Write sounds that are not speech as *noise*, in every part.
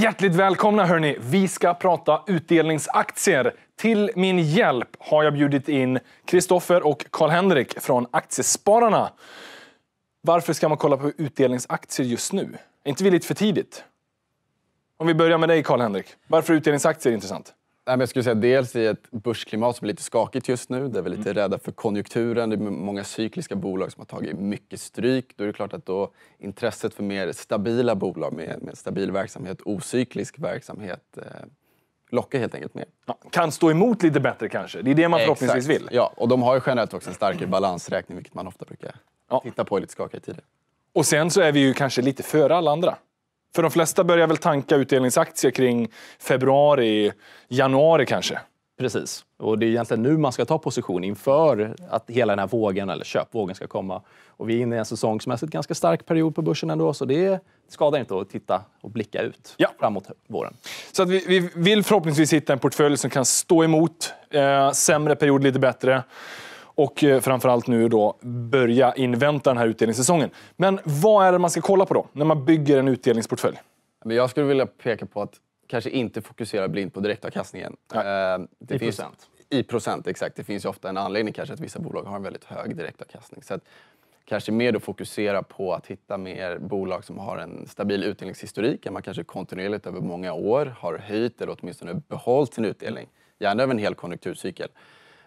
Hjärtligt välkomna hörni! Vi ska prata utdelningsaktier. Till min hjälp har jag bjudit in Kristoffer och Karl-Henrik från Aktiespararna. Varför ska man kolla på utdelningsaktier just nu? Är inte vi lite för tidigt? Om vi börjar med dig Karl-Henrik, varför är utdelningsaktier intressant? Jag skulle säga dels i ett börsklimat som är lite skakigt just nu, där vi är lite mm. rädda för konjunkturen. Det är många cykliska bolag som har tagit mycket stryk. Då är det klart att då intresset för mer stabila bolag med, med stabil verksamhet, ocyklisk verksamhet, eh, lockar. helt enkelt mer. Ja, kan stå emot lite bättre kanske. Det är det man förhoppningsvis vill. Ja, och de har ju generellt också en starkare balansräkning, vilket man ofta brukar ja. titta på i lite skakiga tider. Och sen så är vi ju kanske lite före alla andra. För de flesta börjar väl tanka utdelningsaktier kring februari, januari kanske? Precis. Och det är egentligen nu man ska ta position inför att hela den här vågen, eller köpvågen, ska komma. Och vi är inne i en säsongsmässigt ganska stark period på börsen ändå, så det skadar inte att titta och blicka ut ja. framåt våren. Så att vi, vi, vill förhoppningsvis hitta en portfölj som kan stå emot eh, sämre period lite bättre och eh, framförallt nu då börja invänta den här utdelningssäsongen. Men vad är det man ska kolla på då när man bygger en utdelningsportfölj? jag skulle vilja peka på att kanske inte fokusera blint på direktavkastningen. Eh, det I finns, procent. I procent, exakt. Det finns ju ofta en anledning kanske att vissa bolag har en väldigt hög direktavkastning. Så att kanske mer då fokusera på att hitta mer bolag som har en stabil utdelningshistorik, där man kanske kontinuerligt över många år har höjt eller åtminstone behållit sin utdelning, gärna över en hel konjunkturcykel.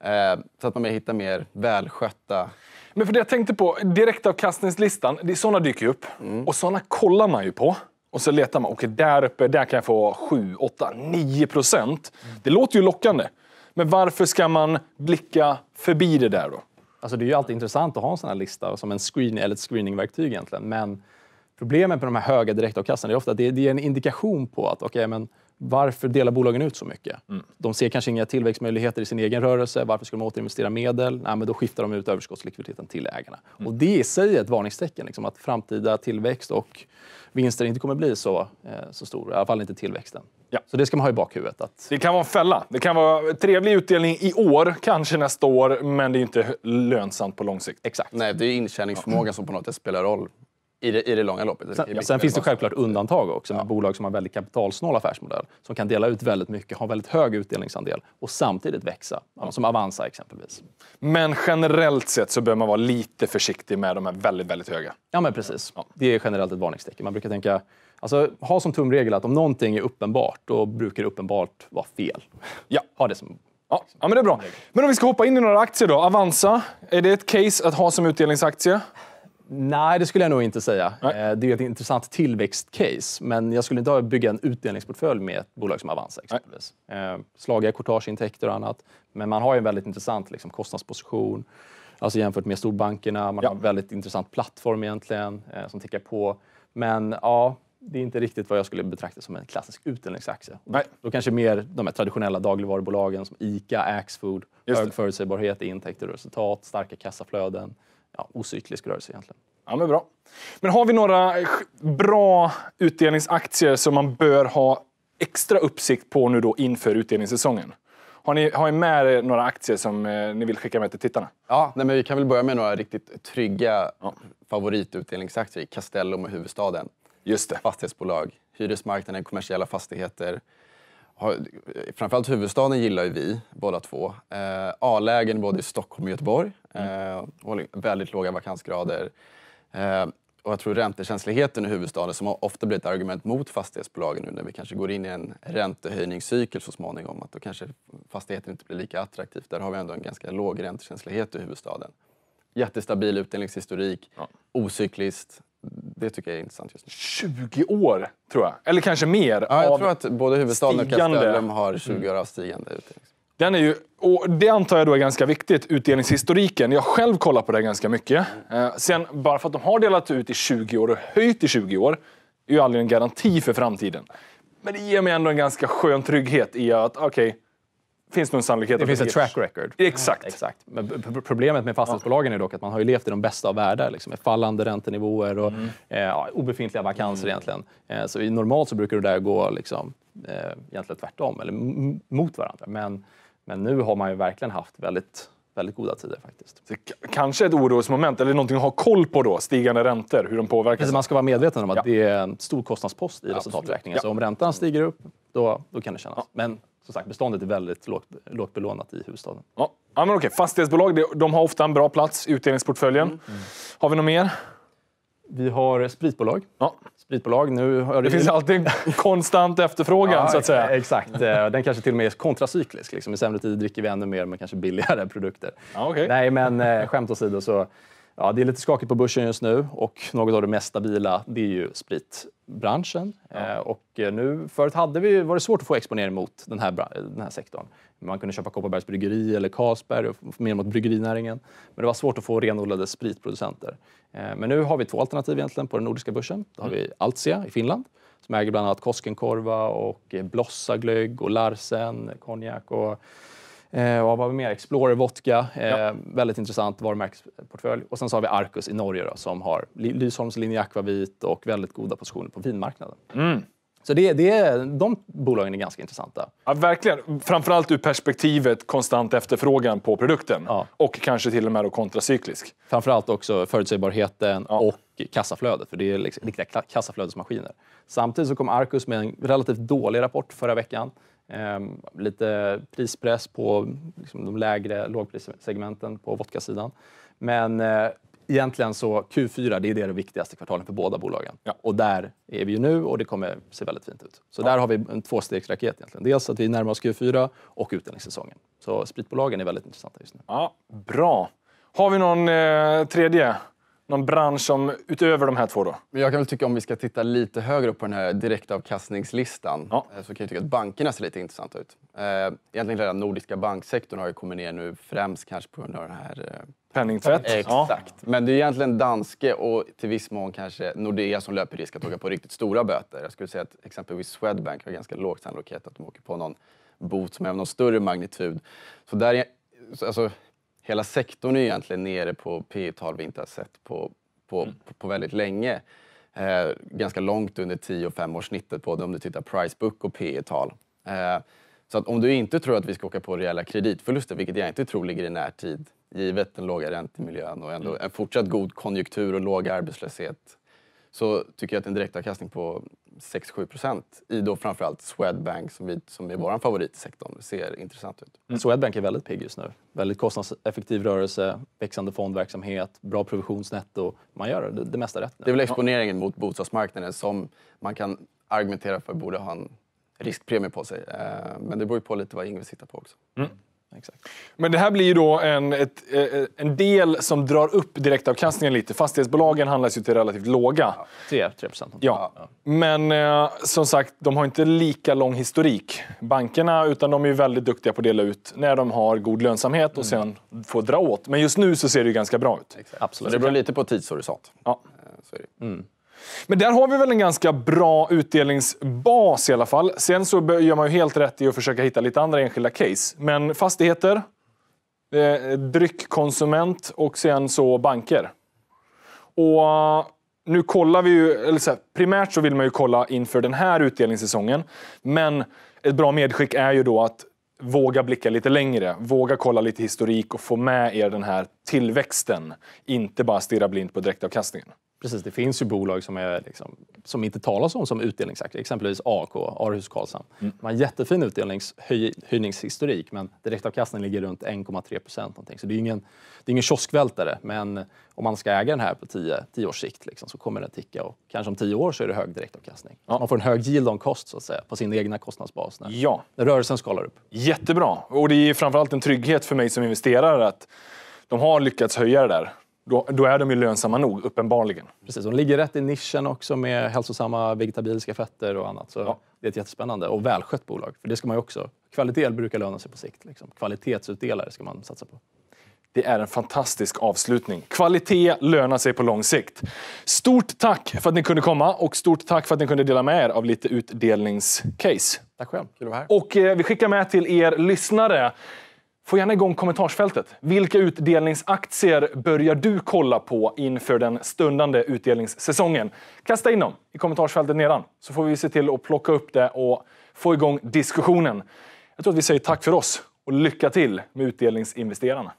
Eh, så att man hittar mer välskötta... Men för det jag tänkte på, direktavkastningslistan, det, sådana dyker ju upp. Mm. Och sådana kollar man ju på. Och så letar man, okej okay, där uppe, där kan jag få 7, 8, 9 procent. Mm. Det låter ju lockande. Men varför ska man blicka förbi det där då? Alltså det är ju alltid intressant att ha en sån här lista som en screen, eller ett screeningverktyg egentligen. Men problemet med de här höga direktavkastningarna är ofta att det, det är en indikation på att okej, okay, men varför delar bolagen ut så mycket? Mm. De ser kanske inga tillväxtmöjligheter i sin egen rörelse. Varför ska de återinvestera medel? Nej, men då skiftar de ut överskottslikviditeten till ägarna. Mm. Och det i sig är ett varningstecken, liksom, att framtida tillväxt och vinster inte kommer bli så, eh, så stor. I alla fall inte tillväxten. Ja. Så det ska man ha i bakhuvudet. Att... Det kan vara en fälla. Det kan vara trevlig utdelning i år, kanske nästa år, men det är inte lönsamt på lång sikt. Exakt. Nej, det är intjäningsförmågan ja. som på något sätt spelar roll i det, I det långa loppet. Sen, ja, sen finns det självklart undantag också med ja. bolag som har väldigt kapitalsnål affärsmodell som kan dela ut väldigt mycket, ha väldigt hög utdelningsandel och samtidigt växa. Ja. Som Avanza exempelvis. Men generellt sett så bör man vara lite försiktig med de här väldigt, väldigt höga. Ja, men precis. Det är generellt ett varningstecken. Man brukar tänka, alltså, ha som tumregel att om någonting är uppenbart, då brukar det uppenbart vara fel. Ja. Ha det som Ja, ja, men det är bra. Men om vi ska hoppa in i några aktier då. Avanza, är det ett case att ha som utdelningsaktie? Nej, det skulle jag nog inte säga. Nej. Eh, det är ett intressant tillväxtcase, men jag skulle inte bygga en utdelningsportfölj med ett bolag som Avanza exempelvis. Nej. Eh, slagiga courtageintäkter och annat, men man har ju en väldigt intressant liksom, kostnadsposition. Alltså jämfört med storbankerna, man ja. har en väldigt intressant plattform egentligen eh, som tickar på. Men ja, det är inte riktigt vad jag skulle betrakta som en klassisk utdelningsaktie. Nej. Då kanske mer de här traditionella dagligvarubolagen som ICA, Axfood, hög förutsägbarhet i intäkter och resultat, starka kassaflöden ja, ocyklisk rörelse egentligen. Ja, men bra. Men har vi några bra utdelningsaktier som man bör ha extra uppsikt på nu då inför utdelningssäsongen? Har ni, har ni med er några aktier som eh, ni vill skicka med till tittarna? Ja, nej, men vi kan väl börja med några riktigt trygga ja. favoritutdelningsaktier. Castellum och Huvudstaden. Just det. Fastighetsbolag, hyresmarknaden, kommersiella fastigheter, har, framförallt huvudstaden gillar ju vi båda två. Eh, A-lägen både i Stockholm och Göteborg. Mm. Eh, och väldigt låga vakansgrader. Eh, och jag tror räntekänsligheten i huvudstaden som ofta blir ett argument mot fastighetsbolagen nu när vi kanske går in i en räntehöjningscykel så småningom. Att då kanske fastigheten inte blir lika attraktiv. Där har vi ändå en ganska låg räntekänslighet i huvudstaden. Jättestabil utdelningshistorik, ja. ocykliskt, det tycker jag är intressant just nu. 20 år, tror jag. Eller kanske mer. Ja, jag tror att både huvudstaden och Castellum har 20 mm. år av stigande utdelning. Liksom. Den är ju, och det antar jag då är ganska viktigt, utdelningshistoriken. Jag själv kollar på det ganska mycket. Eh, sen, bara för att de har delat ut i 20 år och höjt i 20 år, är ju aldrig en garanti för framtiden. Men det ger mig ändå en ganska skön trygghet i att, okej, okay, finns nog en sannolikhet. Det finns ett track record. Exakt. Ja, exakt. Men problemet med fastighetsbolagen är dock att man har ju levt i de bästa av världar. Liksom, med fallande räntenivåer och mm. eh, obefintliga vakanser mm. egentligen. Eh, så normalt så brukar det där gå liksom, eh, egentligen tvärtom, eller mot varandra. Men, men nu har man ju verkligen haft väldigt väldigt goda tider faktiskt. Så kanske ett orosmoment, eller någonting att ha koll på då, stigande räntor, hur de påverkas. Precis, alltså, man ska vara medveten om att ja. det är en stor kostnadspost i resultaträkningen. Ja. Så om räntan stiger upp, då, då kan det kännas. Men som sagt, beståndet är väldigt lågt, lågt belånat i huvudstaden. Ja. Ja, men okej. Fastighetsbolag de har ofta en bra plats i utdelningsportföljen. Mm. mm. Har vi något mer? Vi har spritbolag. Ja. spritbolag nu det, det finns alltid en *laughs* konstant efterfrågan. Ja, så att säga. Exakt. Eh, den kanske till och med är kontracyklisk. Liksom. I sämre tider dricker vi ännu mer men kanske billigare produkter. Ja, okay. Nej, men eh, skämt åsido. Så Ja, det är lite skakigt på börsen just nu och något av det mest stabila det är ju spritbranschen. Ja. Eh, och eh, nu, förut hade vi, var det svårt att få exponering mot den här, den här sektorn. Man kunde köpa Kopparbergs bryggeri eller Carlsberg mer mot bryggerinäringen. Men det var svårt att få renodlade spritproducenter. Eh, men nu har vi två alternativ egentligen på den nordiska börsen. Då har mm. vi Altia i Finland som äger bland annat Koskenkorva och Blossaglögg och Larsen konjak och Eh, vad har vi mer? Explorer Vodka, eh, ja. väldigt intressant varumärkesportfölj. Och sen så har vi Arcus i Norge då, som har Lysholms linje Aquavit och väldigt goda positioner på vinmarknaden. Mm. Så det, det, de bolagen är ganska intressanta. Ja, verkligen. Framförallt ur perspektivet konstant efterfrågan på produkten ja. och kanske till och med då kontracyklisk. Framförallt också förutsägbarheten ja. och kassaflödet, för det är liksom riktiga kassaflödesmaskiner. Samtidigt så kom Arcus med en relativt dålig rapport förra veckan Ehm, lite prispress på liksom de lägre lågprissegmenten på vodkasidan. Men eh, egentligen så Q4, det är det viktigaste kvartalet för båda bolagen. Ja. Och där är vi ju nu och det kommer se väldigt fint ut. Så ja. där har vi en tvåstegsraket egentligen. Dels att vi närmar oss Q4 och utdelningssäsongen. Så spritbolagen är väldigt intressanta just nu. Ja, bra. Har vi någon eh, tredje? någon bransch som, utöver de här två? då? Jag kan väl tycka om vi ska titta lite högre upp på den här direktavkastningslistan ja. Eh, så kan jag tycka att bankerna ser lite intressanta ut. Eh, egentligen hela den nordiska banksektorn har ju kommit ner nu främst kanske på grund av den här eh, Penningtvätt. Exakt. Ja. Men det är egentligen danske och till viss mån kanske Nordea som löper risk att åka på riktigt stora böter. Jag skulle säga att exempelvis Swedbank har ganska låg sannolikhet att de åker på någon bot som är av någon större magnitud. Så där är, alltså, hela sektorn är egentligen nere på P-tal vi inte har sett på, på, mm. på, på, väldigt länge. Eh, ganska långt under 10 och 5-årssnittet både om du tittar price book och P-tal. Eh, så att om du inte tror att vi ska åka på rejäla kreditförluster, vilket jag inte tror ligger i närtid givet den låga räntemiljön och ändå mm. en fortsatt god konjunktur och låg arbetslöshet så tycker jag att en direktavkastning på 6-7 procent i då framförallt Swedbank som, vi, som är vår favorit i ser intressant ut. Mm. Swedbank är väldigt pigg just nu. Väldigt kostnadseffektiv rörelse, växande fondverksamhet, bra provisionsnetto. Man gör det, det mesta rätt. Nu. Det är väl exponeringen mot bostadsmarknaden som man kan argumentera för borde ha en riskpremie på sig. Eh, men det beror ju på lite vad Ingves hittar på också. Mm. Exakt. Men det här blir ju då en, ett, eh, eh, en del som drar upp direktavkastningen lite. Fastighetsbolagen handlas ju till relativt låga. Ja, 3 procent. Ja. Men eh, som sagt, de har inte lika lång historik, bankerna, utan de är ju väldigt duktiga på att dela ut när de har god lönsamhet och mm. sen får dra åt. Men just nu så ser det ju ganska bra ut. Exakt. Absolut. det beror lite på tidshorisont. Ja. Så är det. Mm. Men där har vi väl en ganska bra utdelningsbas i alla fall. Sen så gör man ju helt rätt i att försöka hitta lite andra enskilda case. Men fastigheter, eh, dryckkonsument och sen så banker. Och eh, nu kollar vi ju, eller så här, primärt så vill man ju kolla inför den här utdelningssäsongen. Men ett bra medskick är ju då att våga blicka lite längre, våga kolla lite historik och få med er den här tillväxten. Inte bara stirra blint på direktavkastningen. Precis, det finns ju bolag som, är liksom, som inte talas om som utdelningsaktier, exempelvis AK, Aarhus Karlshamn. Mm. De har en jättefin utdelningshöjningshistorik, men direktavkastningen ligger runt 1,3 procent. Så det är ingen, det är ingen kioskvältare men om man ska äga den här på tio års sikt liksom, så kommer den ticka och kanske om tio år så är det hög direktavkastning. Ja. Man får en hög yield on cost så att säga, på sin egna kostnadsbas när, ja. när rörelsen skalar upp. Jättebra! Och det är framförallt en trygghet för mig som investerare att de har lyckats höja det där då, då, är de ju lönsamma nog, uppenbarligen. Precis, de ligger rätt i nischen också med hälsosamma vegetabiliska fetter och annat. Så ja. Det är ett jättespännande och välskött bolag. För det ska man också. Kvalitet brukar löna sig på sikt. Liksom. Kvalitetsutdelare ska man satsa på. Det är en fantastisk avslutning. Kvalitet lönar sig på lång sikt. Stort tack för att ni kunde komma och stort tack för att ni kunde dela med er av lite utdelningscase. Tack själv. Kul att vara här. Och eh, vi skickar med till er lyssnare Få gärna igång kommentarsfältet. Vilka utdelningsaktier börjar du kolla på inför den stundande utdelningssäsongen? Kasta in dem i kommentarsfältet nedan så får vi se till att plocka upp det och få igång diskussionen. Jag tror att vi säger tack för oss och lycka till med utdelningsinvesterarna.